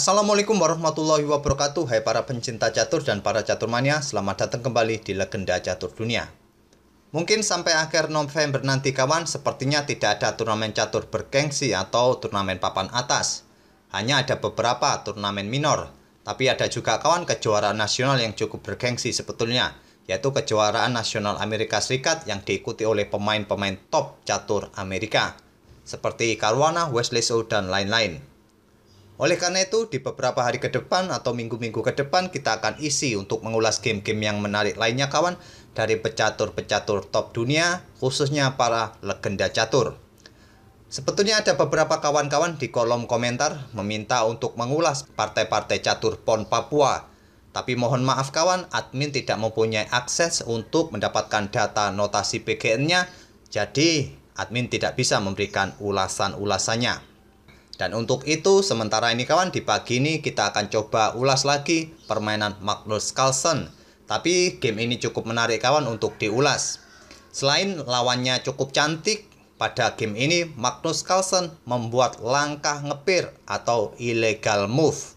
Assalamualaikum warahmatullahi wabarakatuh Hai para pencinta catur dan para catur mania Selamat datang kembali di Legenda Catur Dunia Mungkin sampai akhir November nanti kawan Sepertinya tidak ada turnamen catur bergengsi atau turnamen papan atas Hanya ada beberapa turnamen minor Tapi ada juga kawan kejuaraan nasional yang cukup bergengsi sebetulnya Yaitu kejuaraan nasional Amerika Serikat yang diikuti oleh pemain-pemain top catur Amerika Seperti Caruana, Wesley So dan lain-lain oleh karena itu, di beberapa hari ke depan atau minggu-minggu ke depan kita akan isi untuk mengulas game-game yang menarik lainnya kawan dari pecatur-pecatur top dunia, khususnya para legenda catur. Sebetulnya ada beberapa kawan-kawan di kolom komentar meminta untuk mengulas partai-partai catur PON Papua. Tapi mohon maaf kawan, admin tidak mempunyai akses untuk mendapatkan data notasi PGN-nya, jadi admin tidak bisa memberikan ulasan-ulasannya. Dan untuk itu, sementara ini kawan, di pagi ini kita akan coba ulas lagi permainan Magnus Carlsen. Tapi game ini cukup menarik kawan untuk diulas. Selain lawannya cukup cantik, pada game ini Magnus Carlsen membuat langkah ngepir atau illegal move.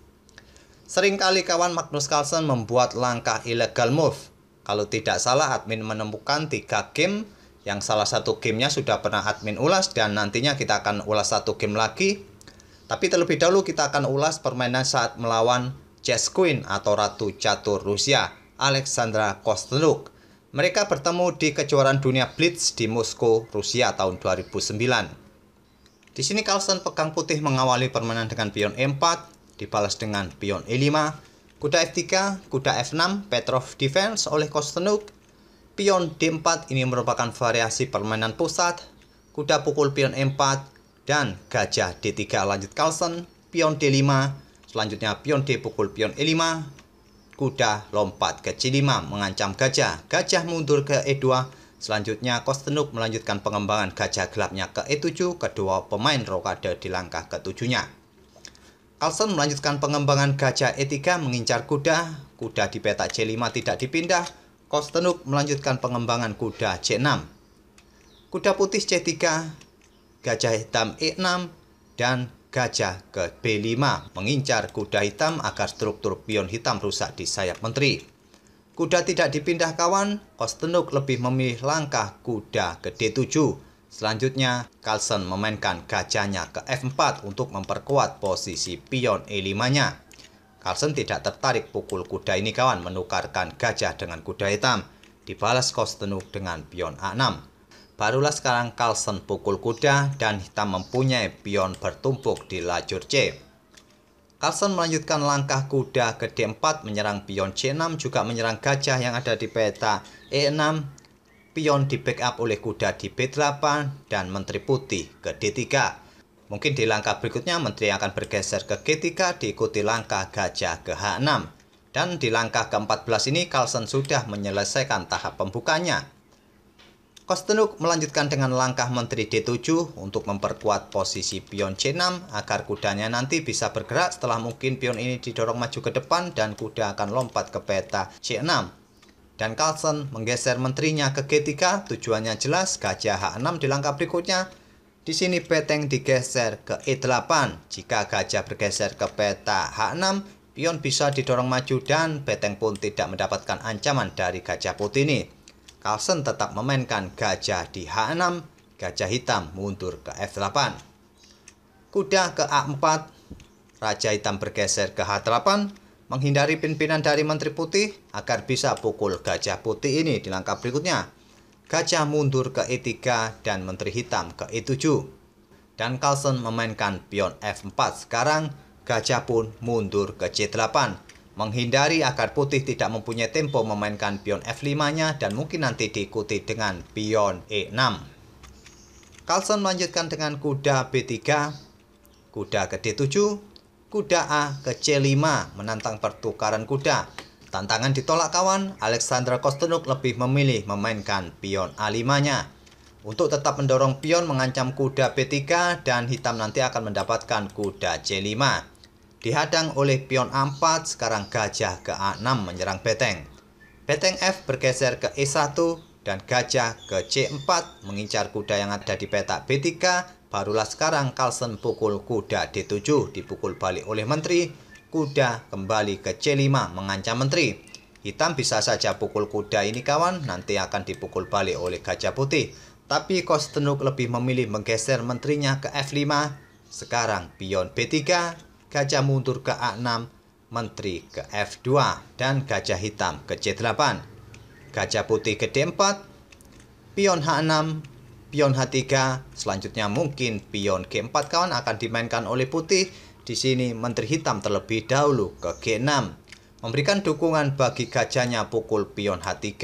Seringkali kawan Magnus Carlsen membuat langkah illegal move. Kalau tidak salah admin menemukan 3 game yang salah satu gamenya sudah pernah admin ulas dan nantinya kita akan ulas satu game lagi tapi terlebih dahulu kita akan ulas permainan saat melawan Chess Queen atau Ratu Catur Rusia, Alexandra Kostenuk. Mereka bertemu di kejuaraan dunia Blitz di Moskow, Rusia tahun 2009. Di sini Carlsen pegang putih mengawali permainan dengan pion E4, dibalas dengan pion E5, kuda F3, kuda F6, Petrov defense oleh Kostenuk. Pion D4 ini merupakan variasi permainan pusat, kuda pukul pion E4, dan gajah D3 lanjut Carlsen, pion D5, selanjutnya pion D pukul pion E5, kuda lompat ke C5 mengancam gajah, gajah mundur ke E2, selanjutnya Kostenuk melanjutkan pengembangan gajah gelapnya ke E7, kedua pemain rokade di langkah ketujuhnya. Carlsen melanjutkan pengembangan gajah E3 mengincar kuda, kuda di petak C5 tidak dipindah, Kostenuk melanjutkan pengembangan kuda C6. Kuda putih C3, gajah hitam E6, dan gajah ke B5 mengincar kuda hitam agar struktur pion hitam rusak di sayap menteri. Kuda tidak dipindah kawan, Kostenuk lebih memilih langkah kuda ke D7. Selanjutnya, Carlsen memainkan gajahnya ke F4 untuk memperkuat posisi pion E5-nya. Carlsen tidak tertarik pukul kuda ini kawan menukarkan gajah dengan kuda hitam. Dibalas Kostenuk dengan pion A6. Barulah sekarang Carlsen pukul kuda dan hitam mempunyai pion bertumpuk di lajur C. Carlsen melanjutkan langkah kuda ke D4 menyerang pion C6 juga menyerang gajah yang ada di peta E6. Pion di backup oleh kuda di B8 dan menteri putih ke D3. Mungkin di langkah berikutnya menteri akan bergeser ke G3 diikuti langkah gajah ke H6. Dan di langkah ke-14 ini Carlsen sudah menyelesaikan tahap pembukanya. Pastenuk melanjutkan dengan langkah Menteri D7 untuk memperkuat posisi pion C6 agar kudanya nanti bisa bergerak setelah mungkin pion ini didorong maju ke depan dan kuda akan lompat ke peta C6. Dan Carlsen menggeser menterinya ke G3, tujuannya jelas gajah H6 di langkah berikutnya. Di sini peteng digeser ke E8. Jika gajah bergeser ke peta H6, pion bisa didorong maju dan peteng pun tidak mendapatkan ancaman dari gajah putih ini. Carlsen tetap memainkan gajah di H6, gajah hitam mundur ke F8. Kuda ke A4, raja hitam bergeser ke H8, menghindari pimpinan dari Menteri Putih agar bisa pukul gajah putih ini di langkah berikutnya. Gajah mundur ke E3 dan Menteri Hitam ke E7. Dan Carlsen memainkan pion F4 sekarang, gajah pun mundur ke C8 Menghindari agar putih tidak mempunyai tempo memainkan pion F5-nya dan mungkin nanti diikuti dengan pion E6. Carlson melanjutkan dengan kuda B3, kuda ke D7, kuda A ke C5 menantang pertukaran kuda. Tantangan ditolak kawan, Alexander Kostenuk lebih memilih memainkan pion A5-nya. Untuk tetap mendorong pion mengancam kuda B3 dan hitam nanti akan mendapatkan kuda C5. Dihadang oleh pion A4, sekarang gajah ke A6 menyerang beteng. Beteng F bergeser ke E1 dan gajah ke C4 mengincar kuda yang ada di petak B3. Barulah sekarang Carlsen pukul kuda D7 dipukul balik oleh menteri. Kuda kembali ke C5 mengancam menteri. Hitam bisa saja pukul kuda ini kawan, nanti akan dipukul balik oleh gajah putih. Tapi Kostenuk lebih memilih menggeser menterinya ke F5. Sekarang pion B3 gajah mundur ke A6, menteri ke F2, dan gajah hitam ke C8. Gajah putih ke D4, pion H6, pion H3, selanjutnya mungkin pion G4 kawan akan dimainkan oleh putih. Di sini menteri hitam terlebih dahulu ke G6. Memberikan dukungan bagi gajahnya pukul pion H3.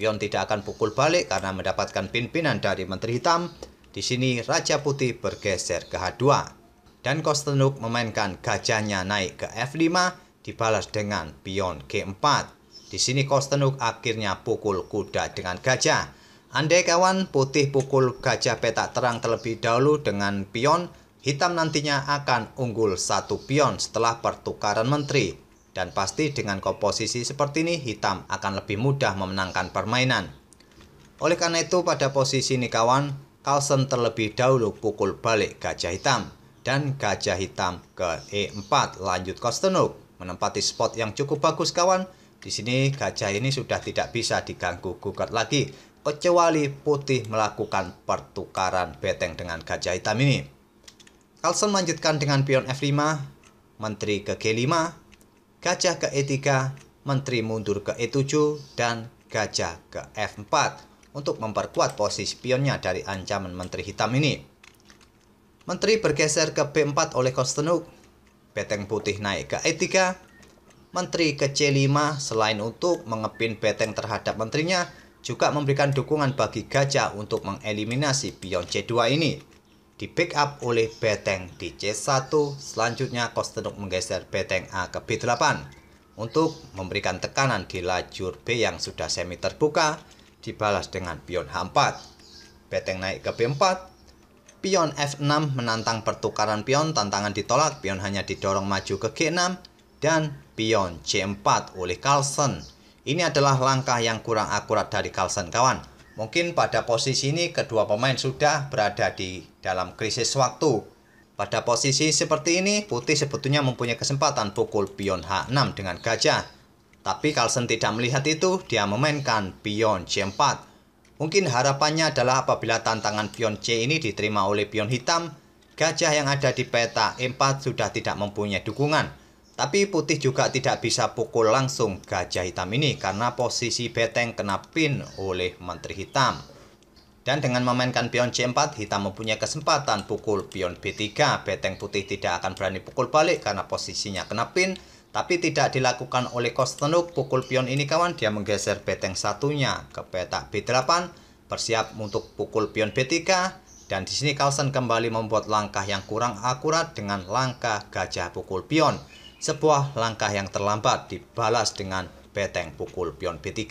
Pion tidak akan pukul balik karena mendapatkan pimpinan dari menteri hitam. Di sini raja putih bergeser ke H2 dan Kostenuk memainkan gajahnya naik ke F5 dibalas dengan pion G4. Di sini Kostenuk akhirnya pukul kuda dengan gajah. Andai kawan putih pukul gajah petak terang terlebih dahulu dengan pion, hitam nantinya akan unggul satu pion setelah pertukaran menteri. Dan pasti dengan komposisi seperti ini hitam akan lebih mudah memenangkan permainan. Oleh karena itu pada posisi ini kawan, Carlsen terlebih dahulu pukul balik gajah hitam dan gajah hitam ke-4. e Lanjut Kostenuk menempati spot yang cukup bagus kawan. Di sini gajah ini sudah tidak bisa diganggu gugat lagi kecuali putih melakukan pertukaran beteng dengan gajah hitam ini. Carlsen lanjutkan dengan pion F5, menteri ke G5, gajah ke E3, menteri mundur ke E7, dan gajah ke F4 untuk memperkuat posisi pionnya dari ancaman menteri hitam ini. Menteri bergeser ke B4 oleh Kostenuk. Beteng putih naik ke E3. Menteri ke C5 selain untuk mengepin beteng terhadap menterinya, juga memberikan dukungan bagi gajah untuk mengeliminasi pion C2 ini. Di up oleh beteng di C1, selanjutnya Kostenuk menggeser beteng A ke B8 untuk memberikan tekanan di lajur B yang sudah semi terbuka dibalas dengan pion H4. Beteng naik ke B4, Pion F6 menantang pertukaran pion, tantangan ditolak, pion hanya didorong maju ke G6, dan pion C4 oleh Carlsen. Ini adalah langkah yang kurang akurat dari Carlsen kawan. Mungkin pada posisi ini kedua pemain sudah berada di dalam krisis waktu. Pada posisi seperti ini, putih sebetulnya mempunyai kesempatan pukul pion H6 dengan gajah. Tapi Carlsen tidak melihat itu, dia memainkan pion C4. Mungkin harapannya adalah apabila tantangan pion C ini diterima oleh pion hitam, gajah yang ada di peta E4 sudah tidak mempunyai dukungan. Tapi putih juga tidak bisa pukul langsung gajah hitam ini karena posisi beteng kena pin oleh menteri hitam. Dan dengan memainkan pion C4, hitam mempunyai kesempatan pukul pion B3. Beteng putih tidak akan berani pukul balik karena posisinya kena pin. Tapi tidak dilakukan oleh Kostenuk, pukul pion ini kawan dia menggeser beteng satunya ke petak B8, bersiap untuk pukul pion B3, dan di sini Carlsen kembali membuat langkah yang kurang akurat dengan langkah gajah pukul pion. Sebuah langkah yang terlambat dibalas dengan beteng pukul pion B3.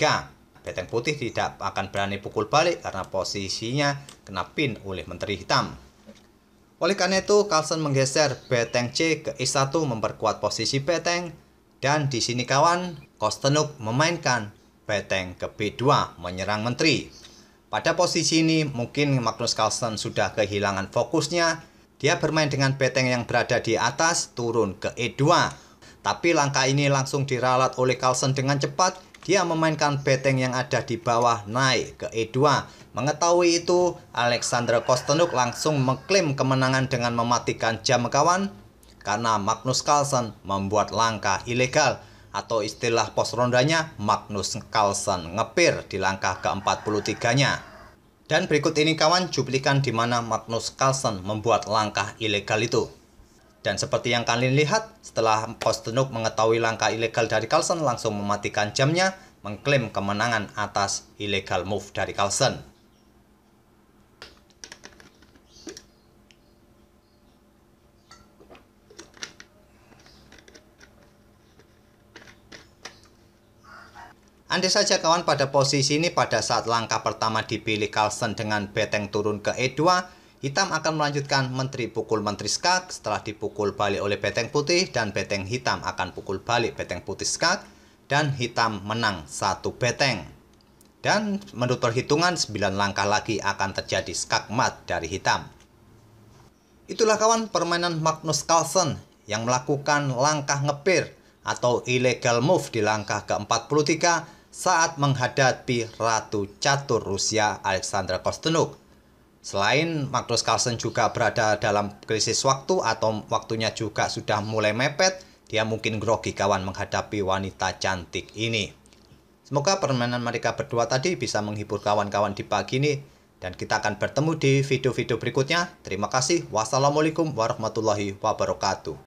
Beteng putih tidak akan berani pukul balik karena posisinya kena pin oleh menteri hitam. Oleh karena itu, Carlsen menggeser beteng C ke E1 memperkuat posisi beteng, dan di sini kawan, Kostenuk memainkan beteng ke B2 menyerang menteri. Pada posisi ini, mungkin Magnus Carlsen sudah kehilangan fokusnya. Dia bermain dengan beteng yang berada di atas, turun ke E2. Tapi langkah ini langsung diralat oleh Carlsen dengan cepat dia memainkan beteng yang ada di bawah naik ke E2. Mengetahui itu, Alexander Kostenuk langsung mengklaim kemenangan dengan mematikan jam kawan karena Magnus Carlsen membuat langkah ilegal atau istilah pos rondanya Magnus Carlsen ngepir di langkah ke-43-nya. Dan berikut ini kawan cuplikan di mana Magnus Carlsen membuat langkah ilegal itu. Dan seperti yang kalian lihat, setelah Kostenuk mengetahui langkah ilegal dari Carlsen langsung mematikan jamnya, mengklaim kemenangan atas illegal move dari Carlsen. Andai saja kawan pada posisi ini pada saat langkah pertama dipilih Carlsen dengan beteng turun ke E2, Hitam akan melanjutkan menteri pukul menteri skak setelah dipukul balik oleh beteng putih dan beteng hitam akan pukul balik beteng putih skak dan hitam menang satu beteng. Dan menurut perhitungan 9 langkah lagi akan terjadi skakmat dari hitam. Itulah kawan permainan Magnus Carlsen yang melakukan langkah ngepir atau illegal move di langkah ke-43 saat menghadapi Ratu Catur Rusia Alexandra Kostenuk Selain Magnus Carlsen juga berada dalam krisis waktu atau waktunya juga sudah mulai mepet, dia mungkin grogi kawan menghadapi wanita cantik ini. Semoga permainan mereka berdua tadi bisa menghibur kawan-kawan di pagi ini dan kita akan bertemu di video-video berikutnya. Terima kasih. Wassalamualaikum warahmatullahi wabarakatuh.